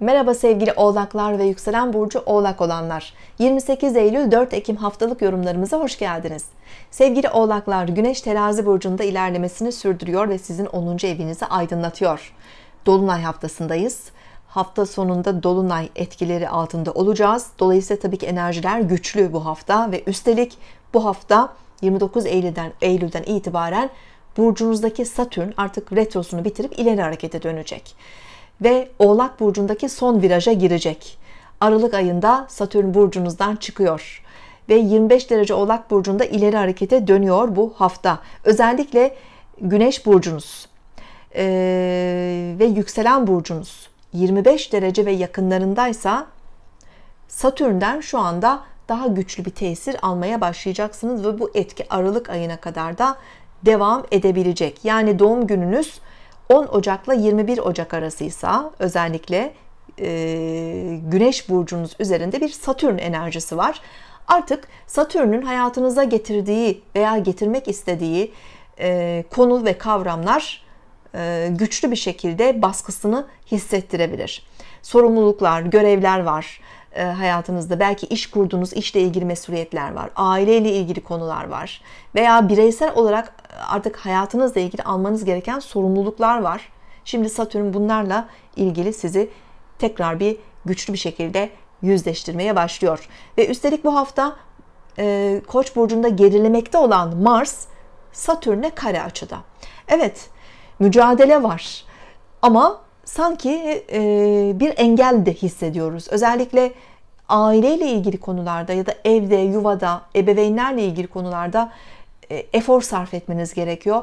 Merhaba sevgili oğlaklar ve yükselen burcu oğlak olanlar. 28 Eylül 4 Ekim haftalık yorumlarımıza hoş geldiniz. Sevgili oğlaklar güneş terazi burcunda ilerlemesini sürdürüyor ve sizin 10. evinizi aydınlatıyor. Dolunay haftasındayız. Hafta sonunda dolunay etkileri altında olacağız. Dolayısıyla tabii ki enerjiler güçlü bu hafta ve üstelik bu hafta 29 Eylül'den Eylül'den itibaren burcunuzdaki Satürn artık retrosunu bitirip ileri harekete dönecek ve Oğlak burcundaki son viraja girecek. Aralık ayında Satürn burcunuzdan çıkıyor ve 25 derece Oğlak burcunda ileri harekete dönüyor bu hafta. Özellikle Güneş burcunuz ee, ve yükselen burcunuz 25 derece ve yakınlarındaysa Satürn'den şu anda daha güçlü bir tesir almaya başlayacaksınız ve bu etki Aralık ayına kadar da devam edebilecek. Yani doğum gününüz 10 Ocak'la 21 Ocak arasıysa özellikle e, Güneş burcunuz üzerinde bir Satürn enerjisi var. Artık Satürn'ün hayatınıza getirdiği veya getirmek istediği e, konu ve kavramlar e, güçlü bir şekilde baskısını hissettirebilir. Sorumluluklar, görevler var. E, hayatınızda belki iş kurduğunuz işle ilgili mesuliyetler var. Aileyle ilgili konular var. Veya bireysel olarak e, artık hayatınızla ilgili almanız gereken sorumluluklar var. Şimdi Satürn bunlarla ilgili sizi tekrar bir güçlü bir şekilde yüzleştirmeye başlıyor. Ve üstelik bu hafta e, Koç burcunda gerilemekte olan Mars Satürn'e kare açıda. Evet, mücadele var. Ama sanki e, bir engel de hissediyoruz. Özellikle aileyle ilgili konularda ya da evde, yuvada, ebeveynlerle ilgili konularda e, efor sarf etmeniz gerekiyor.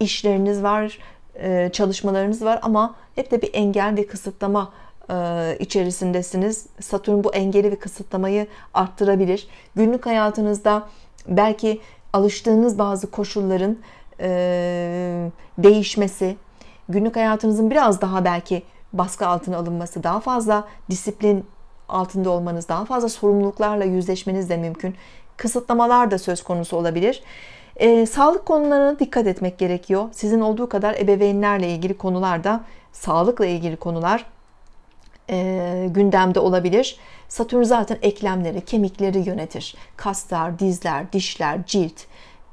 İşleriniz var, e, çalışmalarınız var ama hep de bir engel ve kısıtlama e, içerisindesiniz. Satürn bu engeli ve kısıtlamayı arttırabilir. Günlük hayatınızda belki alıştığınız bazı koşulların e, değişmesi, günlük hayatınızın biraz daha belki baskı altına alınması daha fazla disiplin altında olmanız daha fazla sorumluluklarla yüzleşmeniz de mümkün. Kısıtlamalar da söz konusu olabilir. E, sağlık konularına dikkat etmek gerekiyor. Sizin olduğu kadar ebeveynlerle ilgili konular da sağlıkla ilgili konular e, gündemde olabilir. Satürn zaten eklemleri, kemikleri yönetir. Kaslar, dizler, dişler, cilt.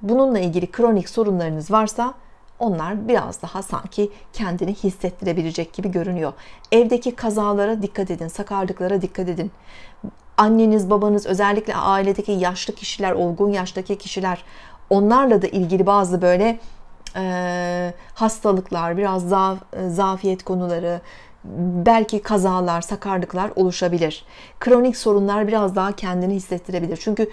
Bununla ilgili kronik sorunlarınız varsa onlar biraz daha sanki kendini hissettirebilecek gibi görünüyor. Evdeki kazalara dikkat edin, sakarlıklara dikkat edin. Anneniz, babanız, özellikle ailedeki yaşlı kişiler, olgun yaştaki kişiler onlarla da ilgili bazı böyle e, hastalıklar, biraz zaf, zafiyet konuları, belki kazalar, sakarlıklar oluşabilir. Kronik sorunlar biraz daha kendini hissettirebilir. Çünkü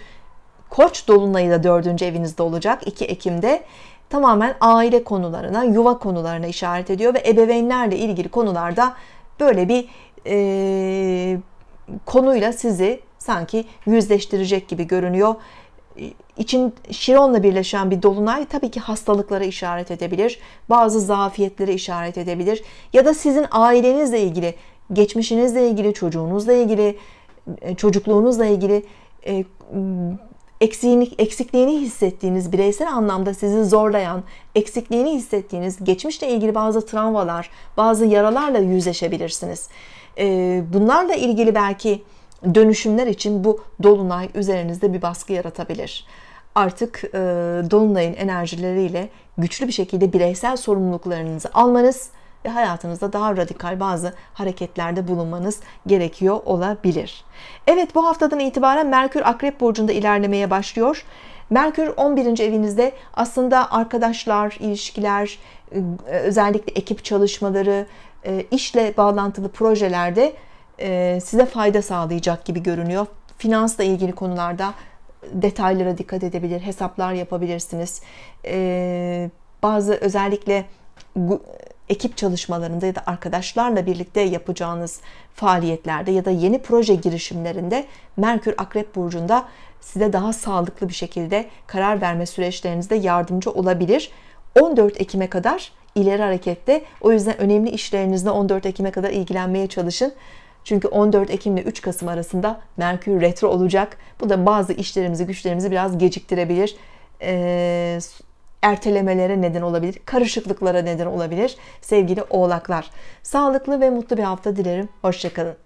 Koç dolunayı da dördüncü evinizde olacak 2 Ekim'de tamamen aile konularına, yuva konularına işaret ediyor ve ebeveynlerle ilgili konularda böyle bir e, konuyla sizi sanki yüzleştirecek gibi görünüyor. İçin Şiron'la birleşen bir dolunay tabii ki hastalıklara işaret edebilir. Bazı zafiyetlere işaret edebilir. Ya da sizin ailenizle ilgili, geçmişinizle ilgili, çocuğunuzla ilgili, çocukluğunuzla ilgili eksiklik, eksikliğini hissettiğiniz, bireysel anlamda sizi zorlayan, eksikliğini hissettiğiniz geçmişle ilgili bazı travmalar, bazı yaralarla yüzleşebilirsiniz. Ee, bunlarla ilgili belki dönüşümler için bu dolunay üzerinizde bir baskı yaratabilir. Artık e, dolunayın enerjileriyle güçlü bir şekilde bireysel sorumluluklarınızı almanız, hayatınızda daha radikal bazı hareketlerde bulunmanız gerekiyor olabilir. Evet bu haftadan itibaren Merkür Akrep Burcu'nda ilerlemeye başlıyor. Merkür 11. evinizde aslında arkadaşlar, ilişkiler, e, özellikle ekip çalışmaları, e, işle bağlantılı projelerde e, size fayda sağlayacak gibi görünüyor. Finansla ilgili konularda detaylara dikkat edebilir, hesaplar yapabilirsiniz. Bazı özellikle ekip çalışmalarında ya da arkadaşlarla birlikte yapacağınız faaliyetlerde ya da yeni proje girişimlerinde Merkür Akrep burcunda size daha sağlıklı bir şekilde karar verme süreçlerinizde yardımcı olabilir. 14 Ekim'e kadar ileri harekette. O yüzden önemli işlerinizle 14 Ekim'e kadar ilgilenmeye çalışın. Çünkü 14 Ekim ile 3 Kasım arasında Merkür retro olacak. Bu da bazı işlerimizi, güçlerimizi biraz geciktirebilir. Ee, ertelemelere neden olabilir, karışıklıklara neden olabilir sevgili oğlaklar. Sağlıklı ve mutlu bir hafta dilerim. Hoşçakalın.